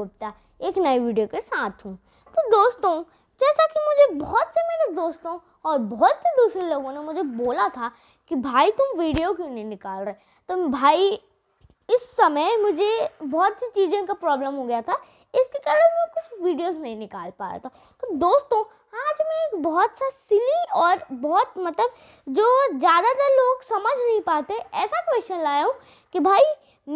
गुप्ता एक नए वीडियो के साथ हूँ तो दोस्तों जैसा कि मुझे बहुत से मेरे दोस्तों और बहुत से दूसरे लोगों ने मुझे बोला था कि भाई तुम वीडियो क्यों नहीं निकाल रहे तो भाई इस समय मुझे बहुत सी चीज़ों का प्रॉब्लम हो गया था इसके कारण मैं कुछ वीडियोस नहीं निकाल पा रहा था तो दोस्तों आज मैं एक बहुत सा सिली और बहुत मतलब जो ज़्यादातर लोग समझ नहीं पाते ऐसा क्वेश्चन लाया हूँ कि भाई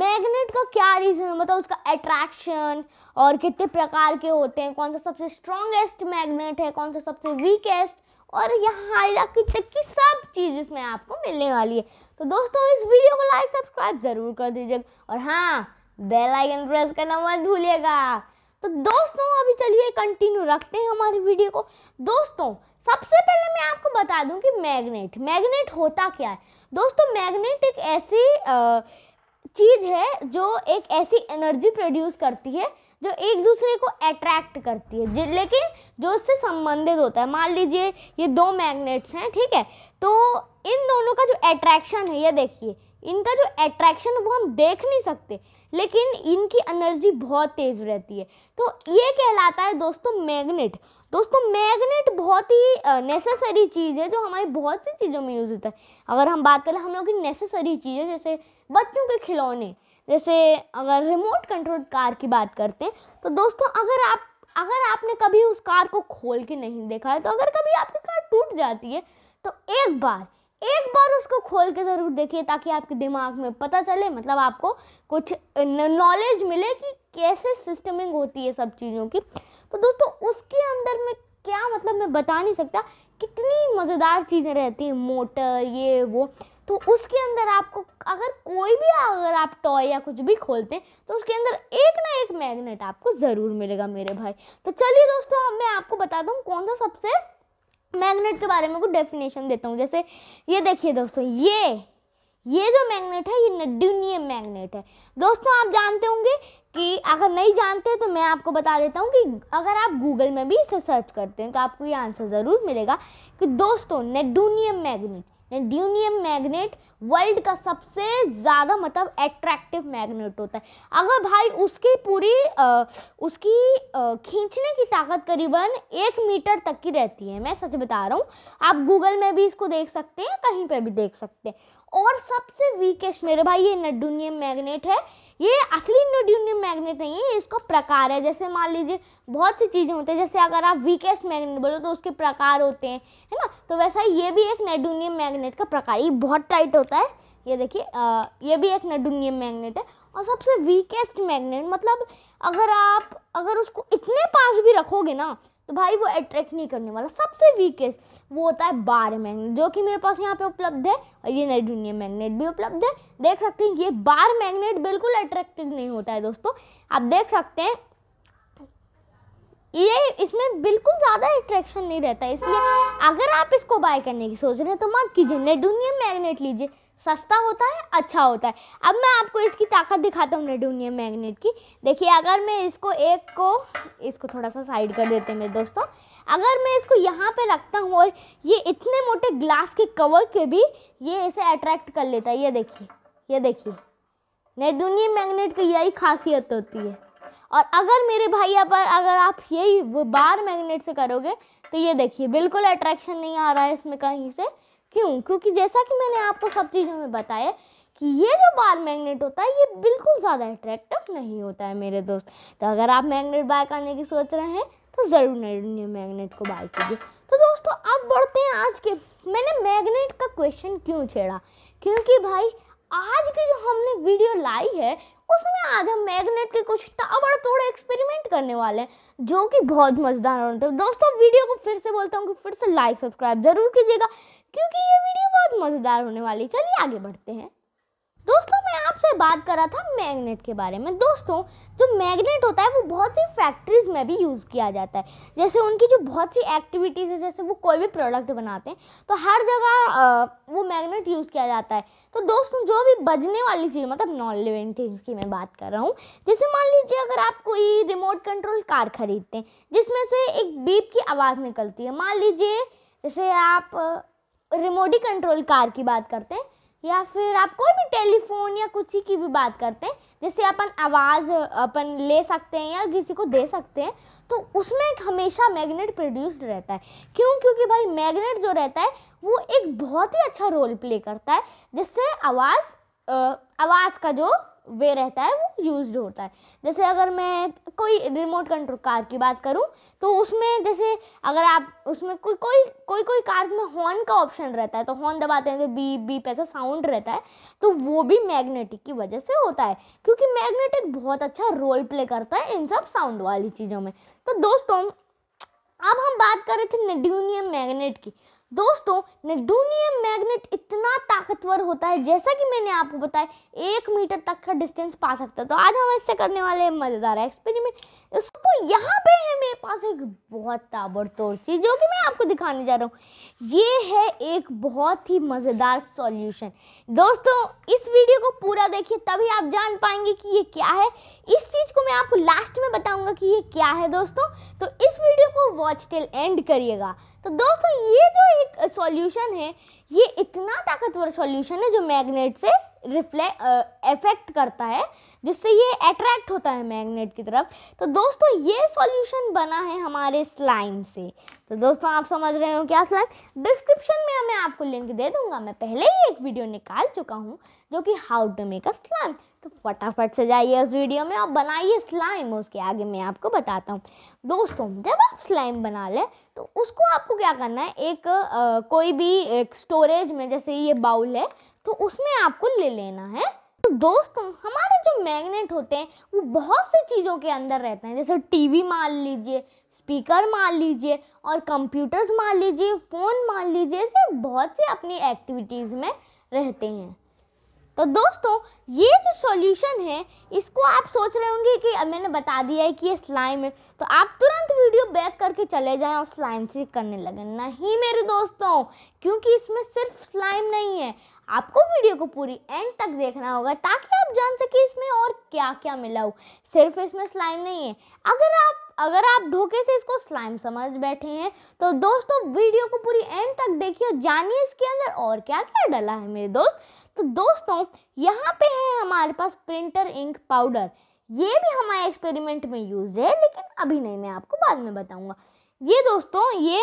मैग्नेट का क्या रीज़न है मतलब उसका अट्रैक्शन और कितने प्रकार के होते हैं कौन सा सबसे स्ट्रॉन्गेस्ट मैग्नेट है कौन सा सबसे वीकेस्ट और यहाँ इलाके तक की सब चीज़ इसमें आपको मिलने वाली है तो दोस्तों इस वीडियो को लाइक सब्सक्राइब ज़रूर कर दीजिएगा और हाँ बेल आइकन प्रेस करना मत भूलिएगा तो दोस्तों अभी चलिए कंटिन्यू रखते हैं हमारी वीडियो को दोस्तों सबसे पहले मैं आपको बता दूं कि मैग्नेट मैग्नेट होता क्या है दोस्तों मैग्नेट एक ऐसी चीज़ है जो एक ऐसी एनर्जी प्रोड्यूस करती है जो एक दूसरे को अट्रैक्ट करती है लेकिन जो उससे संबंधित होता है मान लीजिए ये दो मैग्नेट्स हैं ठीक है तो इन दोनों का जो अट्रैक्शन है ये देखिए इनका जो अट्रैक्शन वो हम देख नहीं सकते लेकिन इनकी एनर्जी बहुत तेज़ रहती है तो ये कहलाता है दोस्तों मैग्नेट दोस्तों मैग्नेट बहुत ही नेसेसरी चीज़ है जो हमारी बहुत सी चीज़ों में यूज़ होता है अगर हम बात करें हम लोग की नेसेसरी चीज़ें जैसे बच्चों के खिलौने जैसे अगर रिमोट कंट्रोल कार की बात करते हैं तो दोस्तों अगर आप अगर आपने कभी उस कार को खोल के नहीं देखा है तो अगर कभी आपकी कार टूट जाती है तो एक बार एक बार उसको खोल के ज़रूर देखिए ताकि आपके दिमाग में पता चले मतलब आपको कुछ नॉलेज मिले कि कैसे सिस्टमिंग होती है सब चीज़ों की तो दोस्तों उसके अंदर में क्या मतलब मैं बता नहीं सकता कितनी मज़ेदार चीज़ें रहती हैं मोटर ये वो तो उसके अंदर आपको अगर कोई भी अगर आप टॉय या कुछ भी खोलते हैं तो उसके अंदर एक ना एक मैग्नेट आपको ज़रूर मिलेगा मेरे भाई तो चलिए दोस्तों अब मैं आपको बता दूँ कौन सा सबसे मैग्नेट के बारे में कुछ डेफिनेशन देता हूँ जैसे ये देखिए दोस्तों ये ये जो मैग्नेट है ये नड्यूनियम मैग्नेट है दोस्तों आप जानते होंगे कि अगर नहीं जानते तो मैं आपको बता देता हूँ कि अगर आप गूगल में भी इसे सर्च करते हैं तो आपको ये आंसर ज़रूर मिलेगा कि दोस्तों neodymium magnet neodymium magnet world का सबसे ज़्यादा मतलब एट्रैक्टिव मैग्नेट होता है अगर भाई उसकी पूरी आ, उसकी आ, खींचने की ताकत करीबन एक मीटर तक की रहती है मैं सच बता रहा हूँ आप गूगल में भी इसको देख सकते हैं कहीं पर भी देख सकते हैं और सबसे वीकेस्ट मेरे भाई ये नडूनियम मैग्नेट है ये असली नडूनियम मैग्नेट नहीं है इसको प्रकार है जैसे मान लीजिए बहुत सी चीज़ें होती हैं जैसे अगर आप वीकेस्ट मैग्नेट बोलो तो उसके प्रकार होते हैं है ना तो वैसा ये भी एक नेडूनियम मैग्नेट का प्रकार ये बहुत टाइट होता है ये देखिए ये भी एक नेडूनियम मैग्नेट है और सबसे वीकेस्ट मैग्नेट मतलब अगर आप अगर उसको इतने पास भी रखोगे ना तो भाई वो अट्रैक्ट नहीं करने वाला सबसे वीकेस्ट वो होता है बारह मैग्नेट जो कि मेरे पास यहाँ पे उपलब्ध है और ये नाइड्रोनियम मैग्नेट भी उपलब्ध है देख सकते हैं ये बार मैग्नेट बिल्कुल अट्रैक्टिव नहीं होता है दोस्तों आप देख सकते हैं ये इसमें बिल्कुल ज़्यादा अट्रैक्शन नहीं रहता है इसलिए अगर आप इसको बाय करने की सोच रहे हैं तो मत कीजिए नेडोनियम मैग्नेट लीजिए सस्ता होता है अच्छा होता है अब मैं आपको इसकी ताकत दिखाता हूँ नेडोनियम मैग्नेट की देखिए अगर मैं इसको एक को इसको थोड़ा सा साइड कर देते हैं मेरे दोस्तों अगर मैं इसको यहाँ पर रखता हूँ और ये इतने मोटे ग्लास के कवर के भी ये इसे अट्रैक्ट कर लेता है ये देखिए ये देखिए नेडोनियम मैग्नेट की यही खासियत होती है और अगर मेरे भैया पर अगर आप यही बार मैग्नेट से करोगे तो ये देखिए बिल्कुल अट्रैक्शन नहीं आ रहा है इसमें कहीं से क्यों क्योंकि जैसा कि मैंने आपको सब चीज़ों में बताया कि ये जो बार मैग्नेट होता है ये बिल्कुल ज़्यादा अट्रैक्टिव नहीं होता है मेरे दोस्त तो अगर आप मैग्नेट बाय करने की सोच रहे हैं तो ज़रूर नैरूनियम मैग्नेट को बाय कीजिए तो दोस्तों अब बढ़ते हैं आज के मैंने मैग्नेट का क्वेश्चन क्यों छेड़ा क्योंकि भाई आज की जो हमने वीडियो लाई है उसमें आज हम मैग्नेट के कुछ ताबड़तोड़ एक्सपेरिमेंट करने वाले हैं जो कि बहुत मज़ेदार होने हैं मतलब दोस्तों वीडियो को फिर से बोलता हूँ कि फिर से लाइक सब्सक्राइब ज़रूर कीजिएगा क्योंकि ये वीडियो बहुत मज़ेदार होने वाली है चलिए आगे बढ़ते हैं दोस्तों मैं आपसे बात कर रहा था मैग्नेट के बारे में दोस्तों जो मैग्नेट होता है वो फैक्ट्रीज़ में भी यूज़ किया जाता है जैसे उनकी जो बहुत सी एक्टिविटीज़ है जैसे वो कोई भी प्रोडक्ट बनाते हैं तो हर जगह वो मैग्नेट यूज़ किया जाता है तो दोस्तों जो भी बजने वाली चीज़ मतलब नॉन लिविंग थिंग्स की मैं बात कर रहा हूँ जैसे मान लीजिए अगर आप कोई रिमोट कंट्रोल कार खरीदते हैं जिसमें से एक बीप की आवाज़ निकलती है मान लीजिए जैसे आप रिमोटी कंट्रोल कार की बात करते हैं या फिर आप कोई भी टेलीफोन या कुछ ही की भी बात करते हैं जैसे अपन आवाज़ अपन ले सकते हैं या किसी को दे सकते हैं तो उसमें एक हमेशा मैग्नेट प्रोड्यूस्ड रहता है क्यों क्योंकि भाई मैग्नेट जो रहता है वो एक बहुत ही अच्छा रोल प्ले करता है जिससे आवाज़ आवाज़ का जो वे रहता है वो यूज होता है जैसे अगर मैं कोई रिमोट कंट्रोल कार की बात करूं तो उसमें जैसे अगर आप उसमें कोई कोई कोई कोई कार्स में हॉर्न का ऑप्शन रहता है तो हॉर्न दबाते हैं तो बी बी ऐसा साउंड रहता है तो वो भी मैग्नेटिक की वजह से होता है क्योंकि मैग्नेटिक बहुत अच्छा रोल प्ले करता है इन सब साउंड वाली चीज़ों में तो दोस्तों अब हम बात कर रहे थे नेड्यूनियम मैग्नेट की दोस्तों नेडोनियम मैग्नेट इतना ताकतवर होता है जैसा कि मैंने आपको बताया एक मीटर तक का डिस्टेंस पा सकता है तो आज हम इससे करने वाले मज़ेदार एक्सपेरिमेंट इसको तो यहाँ पे है मेरे पास एक बहुत ताबड़तोड़ चीज़ जो कि मैं आपको दिखाने जा रहा हूँ ये है एक बहुत ही मज़ेदार सॉल्यूशन दोस्तों इस वीडियो को पूरा देखिए तभी आप जान पाएंगे कि ये क्या है इस चीज़ को मैं आपको लास्ट में बताऊंगा कि ये क्या है दोस्तों तो इस वीडियो को वॉच टिल एंड करिएगा तो दोस्तों ये जो एक सॉल्यूशन है ये इतना ताकतवर सॉल्यूशन है जो मैग्नेट से रिफ्लेक्ट इफेक्ट करता है जिससे ये अट्रैक्ट होता है मैग्नेट की तरफ तो दोस्तों ये सॉल्यूशन बना है हमारे स्लाइम से तो दोस्तों आप समझ रहे हो क्या स्लाइम डिस्क्रिप्शन में मैं आपको लिंक दे दूंगा मैं पहले ही एक वीडियो निकाल चुका हूँ जो कि how to make a slime तो फटाफट से जाइए उस वीडियो में और बनाइए स्लाइम उसके आगे मैं आपको बताता हूँ दोस्तों जब आप स्लाइम बना लें तो उसको आपको क्या करना है एक आ, कोई भी एक स्टोरेज में जैसे ये बाउल है तो उसमें आपको ले लेना है तो दोस्तों हमारे जो मैग्नेट होते हैं वो बहुत सी चीज़ों के अंदर रहते हैं जैसे टीवी मान लीजिए स्पीकर मान लीजिए और कंप्यूटर्स मान लीजिए फ़ोन मान लीजिए ऐसे बहुत से अपनी एक्टिविटीज़ में रहते हैं तो दोस्तों ये जो सॉल्यूशन है इसको आप सोच रहे होंगे कि मैंने बता दिया है कि ये स्लाइम है तो आप तुरंत वीडियो बैक करके चले जाएं और स्लाइम से करने लगे नहीं मेरे दोस्तों क्योंकि इसमें सिर्फ स्लाइम नहीं है आपको वीडियो को पूरी एंड तक देखना होगा ताकि आप जान सके इसमें और क्या क्या मिला हो सिर्फ इसमें स्लाइम नहीं है अगर आप अगर आप धोखे से इसको स्लाइम समझ बैठे हैं तो दोस्तों वीडियो को पूरी एंड तक देखिए जानिए इसके अंदर और क्या क्या डला है मेरे दोस्त तो दोस्तों यहाँ पे है हमारे पास प्रिंटर इंक पाउडर ये भी हमारे एक्सपेरिमेंट में यूज है लेकिन अभी नहीं मैं आपको बाद में बताऊँगा ये दोस्तों ये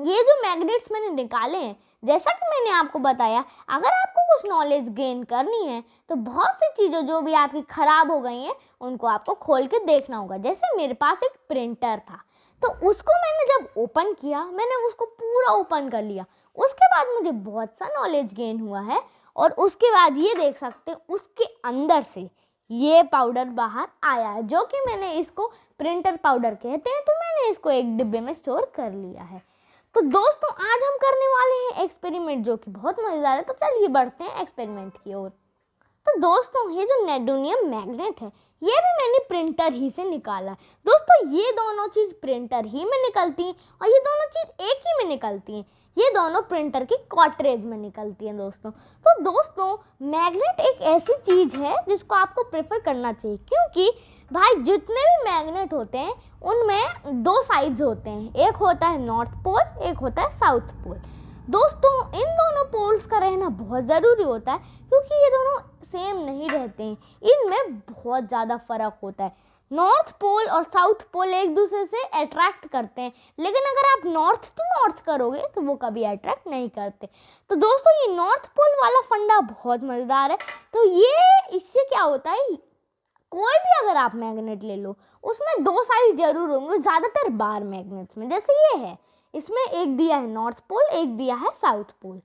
ये जो मैग्नेट्स मैंने निकाले हैं जैसा कि मैंने आपको बताया अगर आपको कुछ नॉलेज गेन करनी है तो बहुत सी चीज़ें जो भी आपकी ख़राब हो गई हैं उनको आपको खोल के देखना होगा जैसे मेरे पास एक प्रिंटर था तो उसको मैंने जब ओपन किया मैंने उसको पूरा ओपन कर लिया उसके बाद मुझे बहुत सा नॉलेज गेन हुआ है और उसके बाद ये देख सकते हैं उसके अंदर से ये पाउडर बाहर आया है जो कि मैंने इसको प्रिंटर पाउडर कहते हैं तो मैंने इसको एक डिब्बे में स्टोर कर लिया है तो दोस्तों आज हम करने वाले हैं एक्सपेरिमेंट जो कि बहुत मज़ेदार है तो चलिए बढ़ते हैं एक्सपेरिमेंट की ओर तो दोस्तों ये जो नेडोनियम मैग्नेट है ये भी मैंने प्रिंटर ही से निकाला दोस्तों ये दोनों चीज़ प्रिंटर ही में निकलती हैं और ये दोनों चीज़ एक ही में निकलती हैं ये दोनों प्रिंटर की कॉटरेज में निकलती हैं दोस्तों तो दोस्तों मैग्नेट एक ऐसी चीज़ है जिसको आपको प्रेफर करना चाहिए क्योंकि भाई जितने भी मैग्नेट होते हैं उनमें दो साइड्स होते हैं एक होता है नॉर्थ पोल एक होता है साउथ पोल दोस्तों इन दोनों पोल्स का रहना बहुत ज़रूरी होता है क्योंकि ये दोनों सेम नहीं रहते हैं इनमें बहुत ज़्यादा फ़र्क होता है नॉर्थ पोल और साउथ पोल एक दूसरे से अट्रैक्ट करते हैं लेकिन अगर आप नॉर्थ टू नॉर्थ करोगे तो वो कभी अट्रैक्ट नहीं करते तो दोस्तों ये नॉर्थ पोल वाला फंडा बहुत मज़ेदार है तो ये इससे क्या होता है कोई भी अगर आप मैग्नेट ले लो उसमें दो साइड जरूर होंगे ज़्यादातर बार मैग्नेट्स में जैसे ये है इसमें एक दिया है नॉर्थ पोल एक दिया है साउथ पोल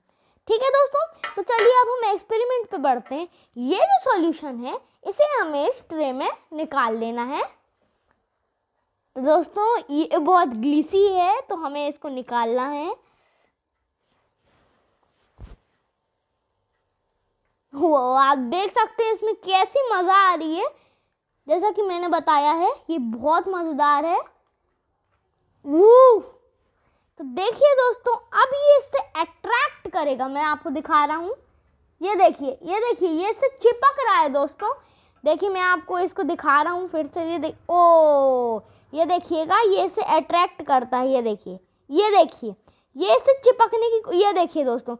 ठीक है दोस्तों तो चलिए अब हम एक्सपेरिमेंट पे बढ़ते हैं ये जो सॉल्यूशन है इसे हमें इस ट्रे में निकाल लेना है तो दोस्तों ये बहुत ग्लीसी है तो हमें इसको निकालना है वो आप देख सकते हैं इसमें कैसी मज़ा आ रही है जैसा कि मैंने बताया है ये बहुत मज़ेदार है वो तो देखिए दोस्तों अब ये इससे अट्रैक्ट करेगा मैं आपको दिखा रहा हूँ ये देखिए ये देखिए ये इससे चिपक रहा है दोस्तों देखिए मैं आपको इसको दिखा रहा हूँ फिर से ये देख ओ ये देखिएगा ये इसे अट्रैक्ट करता है ये देखिए ये देखिए ये इसे चिपकने की ये देखिए दोस्तों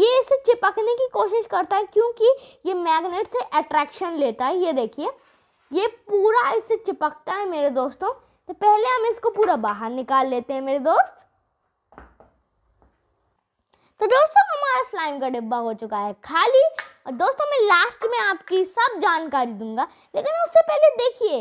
ये इसे चिपकने की कोशिश करता है क्योंकि ये मैग्नेट से अट्रैक्शन लेता है ये देखिए ये पूरा इससे चिपकता है मेरे दोस्तों तो पहले हम इसको पूरा बाहर निकाल लेते हैं मेरे दोस्त तो दोस्तों हमारा स्लाइम का डिब्बा हो चुका है खाली और दोस्तों मैं लास्ट में आपकी सब जानकारी दूंगा लेकिन उससे पहले देखिए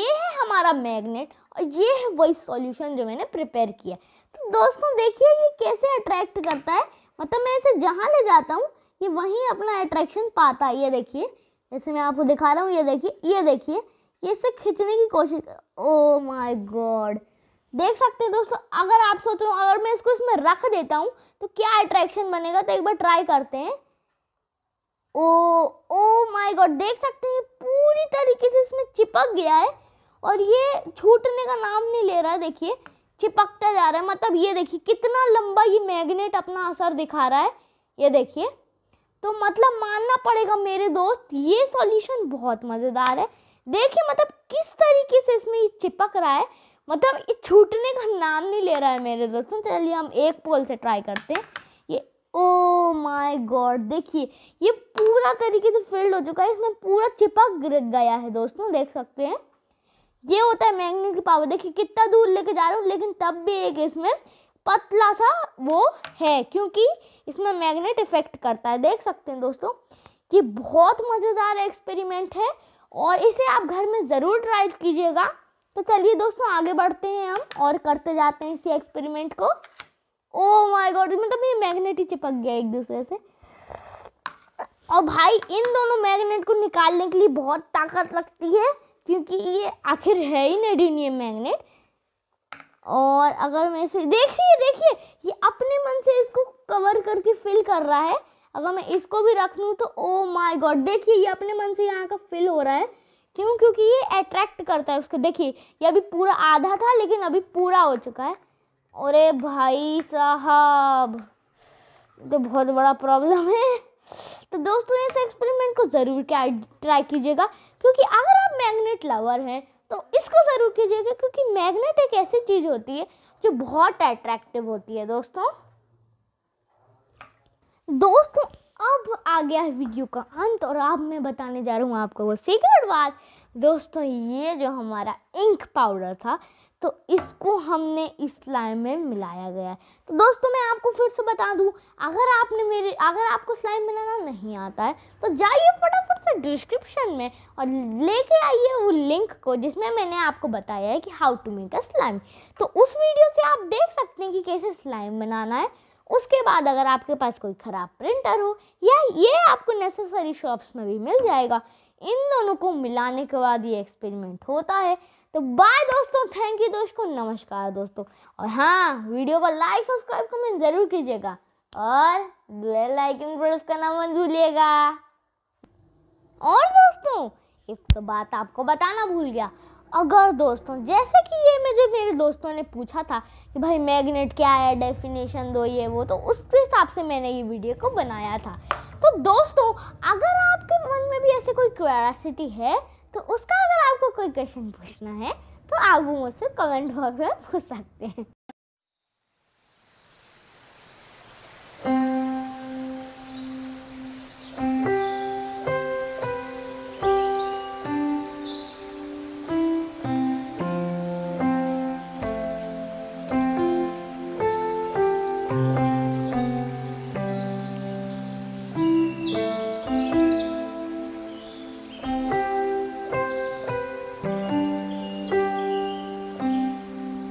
ये है हमारा मैग्नेट और ये है वही सॉल्यूशन जो मैंने प्रिपेयर किया तो दोस्तों देखिए ये कैसे अट्रैक्ट करता है मतलब मैं इसे जहाँ ले जाता हूँ ये वहीं अपना अट्रैक्शन पाता है ये देखिए जैसे मैं आपको दिखा रहा हूँ ये देखिए ये देखिए ये इसे खींचने की कोशिश ओ माई गॉड देख सकते हैं दोस्तों अगर आप सोच रहे हो अगर मैं इसको इसमें रख देता हूँ तो क्या अट्रैक्शन बनेगा तो एक बार ट्राई करते हैं ओ ओ माय गॉड देख सकते हैं पूरी तरीके से इसमें चिपक गया है और ये छूटने का नाम नहीं ले रहा है देखिए चिपकता जा रहा है मतलब ये देखिए कितना लंबा ये मैग्नेट अपना असर दिखा रहा है ये देखिए तो मतलब मानना पड़ेगा मेरे दोस्त ये सॉल्यूशन बहुत मज़ेदार है देखिए मतलब किस तरीके से इसमें ये चिपक रहा है मतलब ये छूटने का नाम नहीं ले रहा है मेरे दोस्तों चलिए हम एक पोल से ट्राई करते हैं ये ओ माय गॉड देखिए ये पूरा तरीके से फिल्ड हो चुका है इसमें पूरा चिपक गया है दोस्तों देख सकते हैं ये होता है मैग्नेट की पावर देखिए कितना दूर लेके जा रहा हूँ लेकिन तब भी एक इसमें पतला सा वो है क्योंकि इसमें मैग्नेट इफेक्ट करता है देख सकते हैं दोस्तों ये बहुत मज़ेदार एक्सपेरिमेंट है और इसे आप घर में ज़रूर ट्राई कीजिएगा तो चलिए दोस्तों आगे बढ़ते हैं हम और करते जाते हैं इसी एक्सपेरिमेंट को ओ माय गॉड मतलब ये मैग्नेट ही चिपक गया एक दूसरे से और भाई इन दोनों मैग्नेट को निकालने के लिए बहुत ताकत लगती है क्योंकि ये आखिर है ही नेडिनियम मैग्नेट और अगर मैं इसे देखिए देखिए ये अपने मन से इसको कवर करके फिल कर रहा है अगर मैं इसको भी रख लूँ तो ओ माय गॉड देखिए ये अपने मन से यहाँ का फिल हो रहा है क्यों क्योंकि ये अट्रैक्ट करता है उसको देखिए ये अभी पूरा आधा था लेकिन अभी पूरा हो चुका है अरे भाई साहब तो बहुत बड़ा प्रॉब्लम है तो दोस्तों इस एक्सपेरिमेंट को ज़रूर क्या ट्राई कीजिएगा क्योंकि अगर आप मैग्नेट लवर हैं तो इसको ज़रूर कीजिएगा क्योंकि मैग्नेट एक ऐसी चीज़ होती है जो बहुत अट्रैक्टिव होती है दोस्तों दोस्तों अब आ गया है वीडियो का अंत और अब मैं बताने जा रहा हूँ आपको वो सीक्रेट बात दोस्तों ये जो हमारा इंक पाउडर था तो इसको हमने इस स्लाइम में मिलाया गया है तो दोस्तों मैं आपको फिर से बता दूं अगर आपने मेरे अगर आपको स्लाइम बनाना नहीं आता है तो जाइए फटाफट से डिस्क्रिप्शन में और लेके आइए वो लिंक को जिसमें मैंने आपको बताया है कि how to make a slime तो उस वीडियो से आप देख सकते हैं कि कैसे स्लाइम बनाना है उसके बाद अगर आपके पास कोई ख़राब प्रिंटर हो या ये आपको नेसेसरी शॉप्स में भी मिल जाएगा इन दोनों को मिलाने के बाद ये एक्सपेरिमेंट होता है तो बाय दोस्तों थैंक यू दोस्तों नमस्कार दोस्तों और हाँ वीडियो को लाइक सब्सक्राइब कमेंट ज़रूर कीजिएगा और बेल आइकन प्रेस करना मत भूलिएगा और दोस्तों एक तो बात आपको बताना भूल गया अगर दोस्तों जैसे कि ये जब मेरे दोस्तों ने पूछा था कि भाई मैग्नेट क्या है डेफिनेशन दो ये वो तो उसके हिसाब से मैंने ये वीडियो को बनाया था तो दोस्तों अगर आपके मन में भी ऐसे कोई क्यूरासिटी है तो उसका अगर आपको कोई क्वेश्चन पूछना है तो आप वो मुझसे कमेंट बॉक्स में पूछ सकते हैं